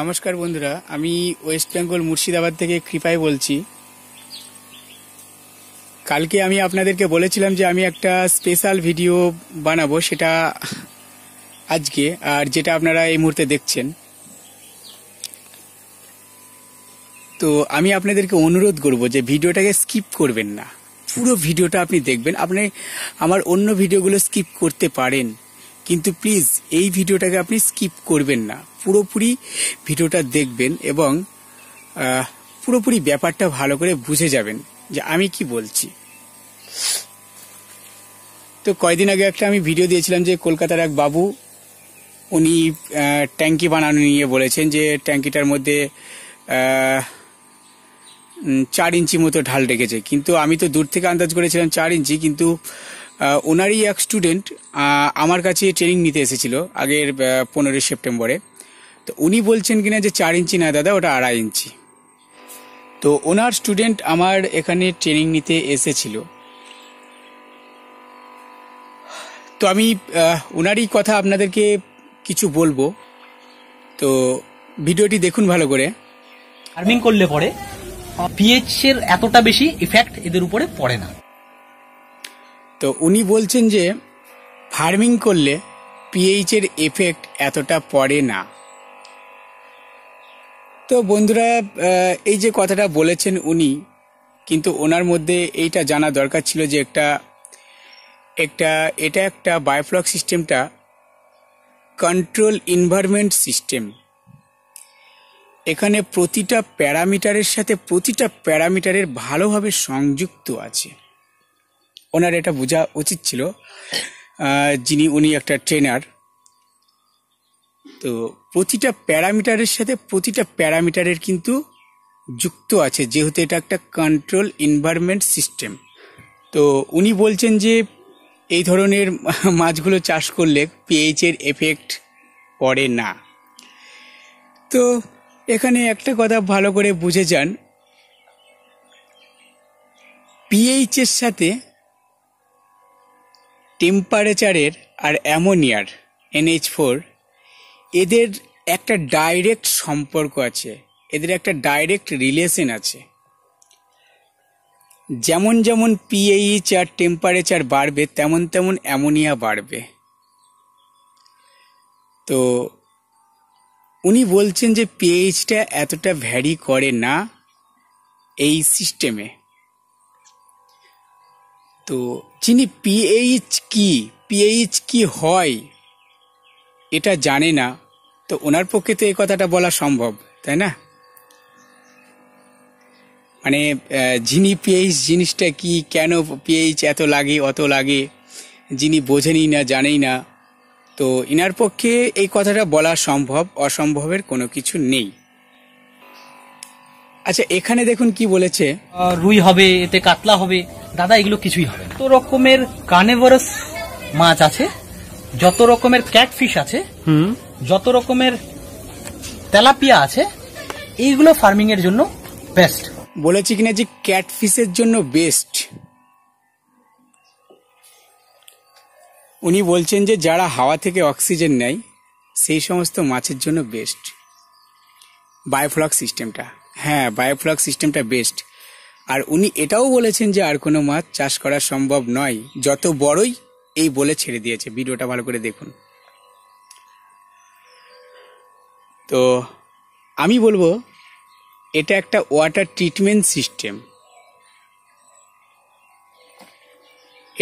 নমস্কার বন্ধুরা আমি ওয়েস্ট বেঙ্গল মুর্শিদাবাদ থেকে কৃপাই বলছি কালকে আমি আপনাদেরকে বলেছিলাম যে আমি একটা স্পেশাল ভিডিও বানাবো সেটা আজকে আর যেটা আপনারা এই মুহূর্তে দেখছেন তো আমি আপনাদেরকে অনুরোধ করব যে ভিডিওটাকে স্কিপ করবেন না পুরো ভিডিওটা আপনি দেখবেন আপনি আমার অন্য ভিডিওগুলো স্কিপ করতে পারেন কিন্তু প্লিজ এই ভিডিওটাকে আপনি স্কিপ করবেন না পুরোপুরি ভিডিওটা দেখবেন এবং পুরোপুরি ব্যাপারটা ভালো করে বুঝে যাবেন যে আমি কি বলছি তো কয়দিন আগে একটা আমি ভিডিও দিয়েছিলাম যে কলকাতার এক বাবু উনি ট্যাঙ্কি বানানো নিয়ে বলেছেন যে ট্যাঙ্কিটার মধ্যে চার ইঞ্চি মতো ঢাল রেখেছে কিন্তু আমি তো দূর থেকে আন্দাজ করেছিলাম চার ইঞ্চি কিন্তু ওনারই এক স্টুডেন্ট আমার কাছে ট্রেনিং নিতে এসেছিল আগের পনেরোই সেপ্টেম্বরে তো উনি বলছেন কিনা যে চার ইঞ্চি না দাদা ওটা আড়াই ইঞ্চি তো ওনার স্টুডেন্ট আমার এখানে ট্রেনিং নিতে এসেছিল তো আমি ওনারই কথা আপনাদেরকে কিছু বলবো তো ভিডিওটি দেখুন ভালো করে ফার্মিং করলে পরে পিএইচ এর এতটা বেশি ইফেক্ট এদের উপরে পড়ে না তো উনি বলছেন যে ফার্মিং করলে পিএইচের এফেক্ট এতটা পড়ে না তো বন্ধুরা এই যে কথাটা বলেছেন উনি কিন্তু ওনার মধ্যে এইটা জানা দরকার ছিল যে একটা একটা এটা একটা বায়োফ্লক সিস্টেমটা কন্ট্রোল ইনভারমেন্ট সিস্টেম এখানে প্রতিটা প্যারামিটারের সাথে প্রতিটা প্যারামিটারের ভালোভাবে সংযুক্ত আছে ওনার এটা বোঝা উচিত ছিল যিনি উনি একটা ট্রেনার তো প্রতিটা প্যারামিটারের সাথে প্রতিটা প্যারামিটারের কিন্তু যুক্ত আছে যেহেতু এটা একটা কন্ট্রোল এনভায়রনমেন্ট সিস্টেম তো উনি বলছেন যে এই ধরনের মাছগুলো চাষ করলে পিএইচের এফেক্ট পড়ে না তো এখানে একটা কথা ভালো করে বুঝে যান পিএইচের সাথে টেম্পারেচারের আর অ্যামোনিয়ার এনএইচ ফোর এদের একটা ডাইরেক্ট সম্পর্ক আছে এদের একটা ডাইরেক্ট রিলেশন আছে যেমন যেমন পিএইচ আর টেম্পারেচার বাড়বে তেমন তেমন অ্যামোনিয়া বাড়বে তো উনি বলছেন যে পিএইচটা এতটা ভ্যারি করে না এই সিস্টেমে তো যিনি পিএইচ কি পিএইচ কি হয় এটা জানে না তো ওনার পক্ষে তো এই কথাটা বলা সম্ভব তাই না মানে যিনি পিএইচ জিনিসটা কি কেন পিএইচ এত লাগে অত লাগে যিনি বোঝেনি না জানেই না তো ইনার পক্ষে এই কথাটা বলা সম্ভব অসম্ভবের কোনো কিছু নেই আচ্ছা এখানে দেখুন কি বলেছে রুই হবে এতে কাতলা হবে দাদা এগুলো কিছুই হবে তো রকমের কার্নেভারাস মাছ আছে যত রকমের ক্যাটফিশ আছে যত রকমের তেলাপিয়া আছে এইগুলো ফার্মিং এর জন্য বেস্ট বলেছি কিনা যে ক্যাট ফিশের জন্য বেস্ট উনি বলছেন যে যারা হাওয়া থেকে অক্সিজেন নেয় সেই সমস্ত মাছের জন্য বেস্ট বায়োফ্লক সিস্টেমটা হ্যাঁ বায়োফ্লক সিস্টেমটা বেস্ট আর উনি এটাও বলেছেন যে আর কোনো মাছ চাষ করা সম্ভব নয় যত বড়ই এই বলে ছেড়ে দিয়েছে ভিডিওটা ভালো করে দেখুন তো আমি বলবো এটা একটা ওয়াটার ট্রিটমেন্ট সিস্টেম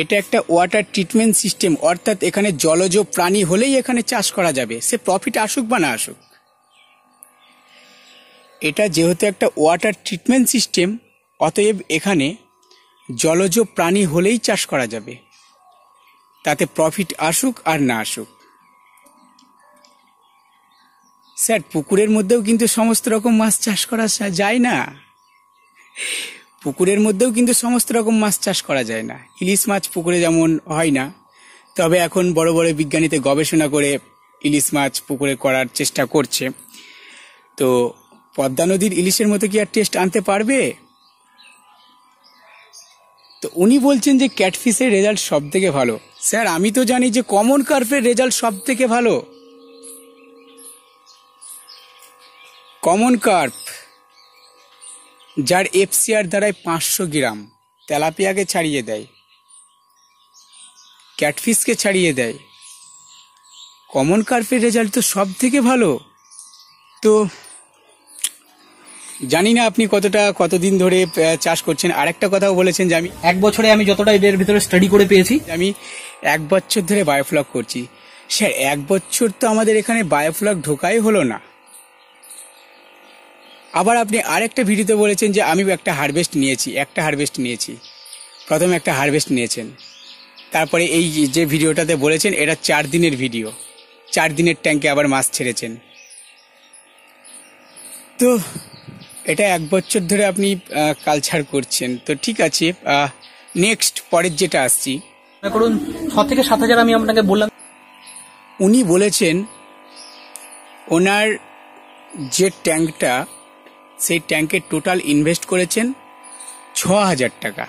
এটা একটা ওয়াটার ট্রিটমেন্ট সিস্টেম অর্থাৎ এখানে জলজ প্রাণী হলেই এখানে চাষ করা যাবে সে প্রফিট আসুক বা না আসুক এটা যেহেতু একটা ওয়াটার ট্রিটমেন্ট সিস্টেম অতএব এখানে জলজ প্রাণী হলেই চাষ করা যাবে তাতে প্রফিট আসুক আর না আসুক স্যার পুকুরের মধ্যেও কিন্তু সমস্ত রকম মাছ চাষ করা যায় না পুকুরের মধ্যেও কিন্তু সমস্ত রকম মাছ চাষ করা যায় না ইলিশ মাছ পুকুরে যেমন হয় না তবে এখন বড় বড় বিজ্ঞানীতে গবেষণা করে ইলিশ মাছ পুকুরে করার চেষ্টা করছে তো পদ্মা নদীর ইলিশের মতো কি আর টেস্ট আনতে পারবে তো উনি বলছেন যে ক্যাটফিসের রেজাল্ট সব থেকে ভালো স্যার আমি তো জানি যে কমন কার্পের রেজাল্ট সব থেকে ভালো কমন কার্প যার এফসিআর দ্বারায় পাঁচশো গ্রাম তেলাপিয়াকে ছাড়িয়ে দেয় ক্যাটফিসকে ছাড়িয়ে দেয় কমন কার্পের রেজাল্ট তো সব থেকে ভালো তো জানি না আপনি কতটা কতদিন ধরে চাষ করছেন আর একটা কথাও বলেছেন যে আমি এক বছরে আমি যতটা এদের ভিতরে স্টাডি করে পেয়েছি আমি এক বছর ধরে বায়োফ্লগ করছি স্যার এক বছর তো আমাদের এখানে বায়োফ্লক ঢোকাই হলো না আবার আপনি আরেকটা ভিডিওতে বলেছেন যে আমি একটা হারভেস্ট নিয়েছি একটা হারভেস্ট নিয়েছি প্রথমে একটা হারভেস্ট নিয়েছেন তারপরে এই যে ভিডিওটাতে বলেছেন এটা চার দিনের ভিডিও চার দিনের ট্যাঙ্কে আবার মাছ ছেড়েছেন তো এটা এক বছর ধরে আপনি কালচার করছেন তো ঠিক আছে নেক্সট পরের যেটা আসছি করুন ছ থেকে সাত হাজার আমি আপনাকে বললাম উনি বলেছেন ওনার যে ট্যাঙ্কটা সেই ট্যাঙ্কে টোটাল ইনভেস্ট করেছেন ছ হাজার টাকা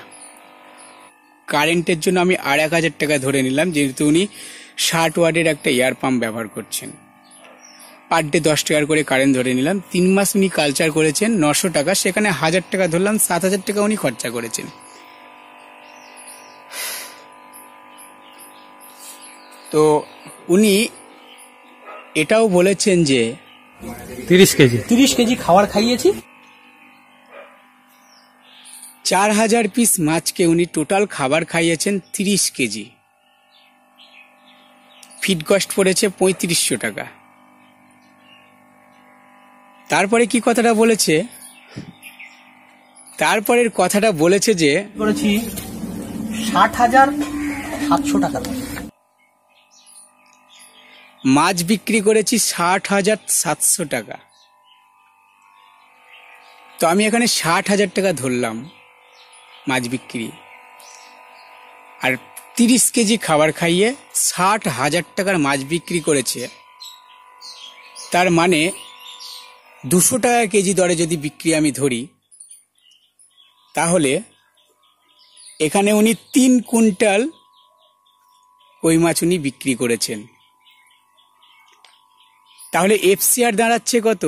কারেন্টের জন্য আমি আর এক হাজার টাকা ধরে নিলাম যেহেতু উনি ষাট ওয়ার্ডের একটা এয়ার পাম্প ব্যবহার করছেন পার ডে দশ টাকার করে কারেন্ট ধরে নিলাম তিন মাস উনি কালচার করেছেন নশো টাকা সেখানে হাজার টাকা ধরলাম সাত হাজার টাকা উনি খরচা করেছেন তো উনি এটাও বলেছেন যে তিরিশ কেজি তিরিশ কেজি খাবার খাইয়েছি চার হাজার পিস মাছকে উনি টোটাল খাবার খাইয়েছেন তিরিশ কেজি ফিড কস্ট পড়েছে পঁয়ত্রিশশো টাকা তারপরে কি কথাটা বলেছে তারপরের কথাটা বলেছে যে করেছি ষাট হাজার সাতশো টাকা মাছ বিক্রি করেছি ষাট হাজার সাতশো টাকা তো আমি এখানে ষাট হাজার টাকা ধরলাম মাছ বিক্রি আর তিরিশ কেজি খাবার খাইয়ে ষাট হাজার টাকার মাছ বিক্রি করেছে তার মানে দুশো টাকা কেজি দরে যদি বিক্রি আমি ধরি তাহলে এখানে উনি তিন কুইন্টাল কই মাছ উনি বিক্রি করেছেন তাহলে এফসিআর দাঁড়াচ্ছে কত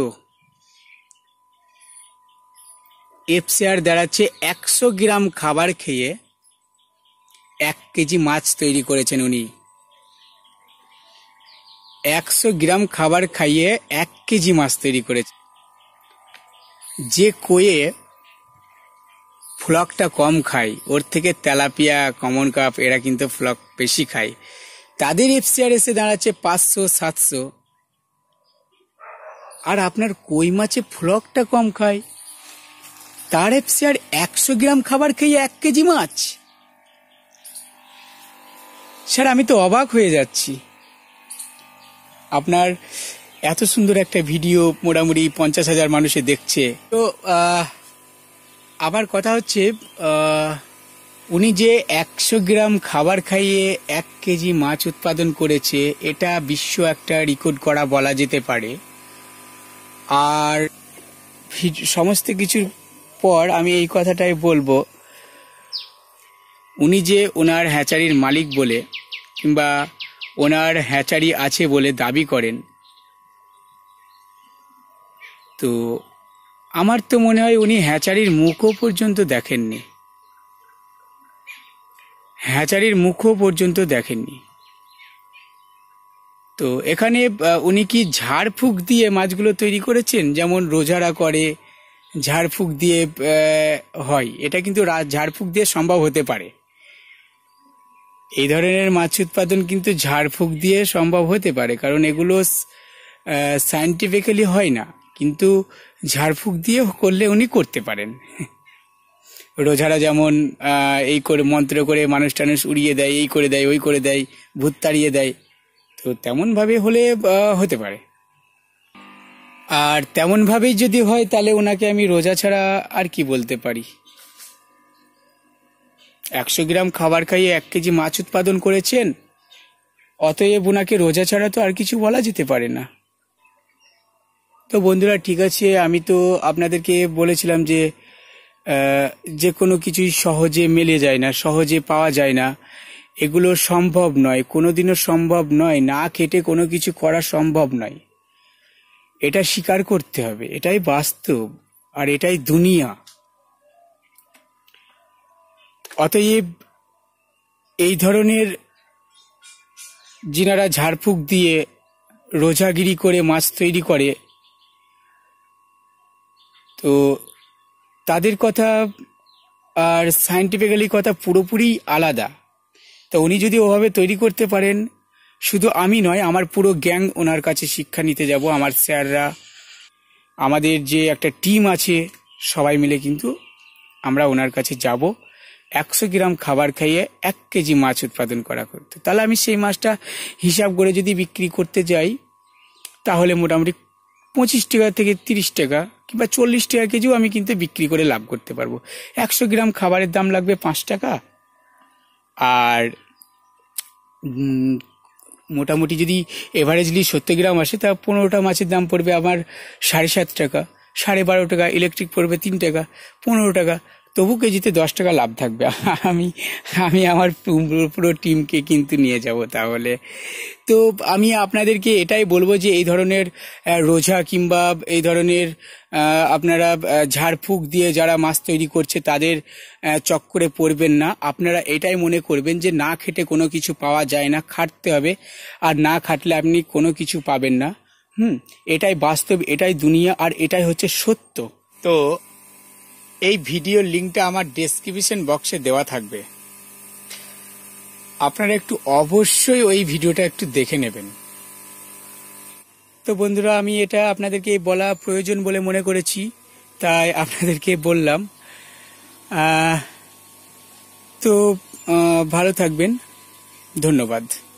এফসিআর দাঁড়াচ্ছে একশো গ্রাম খাবার খেয়ে এক কেজি মাছ তৈরি করেছেন উনি একশো গ্রাম খাবার খাইয়ে এক কেজি মাছ তৈরি করেছেন যে কোয়ে ফ্লকটা কম খায় ওর থেকে তেলাপিয়া কমন কাপ এরা কিন্তু ফ্লক বেশি খায় তাদের এফসিআর এসে দাঁড়াচ্ছে পাঁচশো সাতশো আর আপনার কই মাছে ফ্লকটা কম খায় তার এফসিআর একশো গ্রাম খাবার খেয়ে এক কেজি মাছ স্যার আমি তো অবাক হয়ে যাচ্ছি আপনার এত সুন্দর একটা ভিডিও মোটামুটি পঞ্চাশ হাজার মানুষে দেখছে তো আবার কথা হচ্ছে উনি যে একশো গ্রাম খাবার খাইয়ে এক কেজি মাছ উৎপাদন করেছে এটা বিশ্ব একটা রেকর্ড করা বলা যেতে পারে আর সমস্ত কিছুর পর আমি এই কথাটাই বলবো উনি যে ওনার হ্যাচারির মালিক বলে কিংবা ওনার হ্যাচারি আছে বলে দাবি করেন তো আমার তো মনে হয় উনি হ্যাচারির মুখও পর্যন্ত দেখেননি হ্যাচারির মুখও পর্যন্ত দেখেননি তো এখানে উনি কি ঝাড়ফুঁক দিয়ে মাছগুলো তৈরি করেছেন যেমন রোজারা করে ঝাড়ফুঁক দিয়ে হয় এটা কিন্তু ঝাড়ফুঁক দিয়ে সম্ভব হতে পারে এই ধরনের মাছ উৎপাদন কিন্তু ঝাড়ফুঁক দিয়ে সম্ভব হতে পারে কারণ এগুলো সায়েন্টিফিক্যালি হয় না কিন্তু ঝাড়ফুঁক দিয়ে করলে উনি করতে পারেন রোজারা যেমন এই করে মন্ত্র করে মানুষ টানুষ উড়িয়ে দেয় এই করে দেয় ওই করে দেয় ভূত তাড়িয়ে দেয় তো তেমনভাবে হলে হতে পারে আর তেমনভাবেই যদি হয় তাহলে ওনাকে আমি রোজা ছাড়া আর কি বলতে পারি একশো গ্রাম খাবার খাইয়ে এক কেজি মাছ উৎপাদন করেছেন অতএব ওনাকে রোজা ছাড়া তো আর কিছু বলা যেতে পারে না তো বন্ধুরা ঠিক আছে আমি তো আপনাদেরকে বলেছিলাম যে যে কোনো কিছুই সহজে মেলে যায় না সহজে পাওয়া যায় না এগুলো সম্ভব নয় কোনোদিনও সম্ভব নয় না খেটে কোনো কিছু করা সম্ভব নয় এটা স্বীকার করতে হবে এটাই বাস্তব আর এটাই দুনিয়া অতএব এই ধরনের যিনারা ঝাড়ফুঁক দিয়ে রোজাগিরি করে মাছ তৈরি করে তো তাদের কথা আর সায়েন্টিফিক্যালি কথা পুরোপুরি আলাদা তো উনি যদি ওভাবে তৈরি করতে পারেন শুধু আমি নয় আমার পুরো গ্যাং ওনার কাছে শিক্ষা নিতে যাব আমার স্যাররা আমাদের যে একটা টিম আছে সবাই মিলে কিন্তু আমরা ওনার কাছে যাব একশো গ্রাম খাবার খাইয়ে এক কেজি মাছ উৎপাদন করা করতে তাহলে আমি সেই মাছটা হিসাব করে যদি বিক্রি করতে যাই তাহলে মোটামুটি পঁচিশ টাকা থেকে তিরিশ টাকা কিংবা চল্লিশ টাকা কেজিও আমি কিন্তু বিক্রি করে লাভ করতে পারবো একশো গ্রাম খাবারের দাম লাগবে পাঁচ টাকা আর মোটামুটি যদি এভারেজলি সত্তর গ্রাম আসে তা পনেরোটা মাছের দাম পড়বে আমার সাড়ে সাত টাকা সাড়ে বারো টাকা ইলেকট্রিক পড়বে তিন টাকা পনেরো টাকা তবু কেজিতে দশ টাকা লাভ থাকবে আমি আমি আমার পুরো টিমকে কিন্তু নিয়ে যাব তাহলে তো আমি আপনাদেরকে এটাই বলবো যে এই ধরনের রোজা কিংবা এই ধরনের আপনারা ঝাড়ফুঁক দিয়ে যারা মাছ তৈরি করছে তাদের চক্করে পড়বেন না আপনারা এটাই মনে করবেন যে না খেটে কোনো কিছু পাওয়া যায় না খাটতে হবে আর না খাটলে আপনি কোনো কিছু পাবেন না হুম এটাই বাস্তব এটাই দুনিয়া আর এটাই হচ্ছে সত্য তো এই ভিডিও লিঙ্কটা আমার ডেসক্রিপশন বক্সে দেওয়া থাকবে আপনারা একটু অবশ্যই ওই ভিডিওটা একটু দেখে নেবেন তো বন্ধুরা আমি এটা আপনাদেরকে বলা প্রয়োজন বলে মনে করেছি তাই আপনাদেরকে বললাম তো ভালো থাকবেন ধন্যবাদ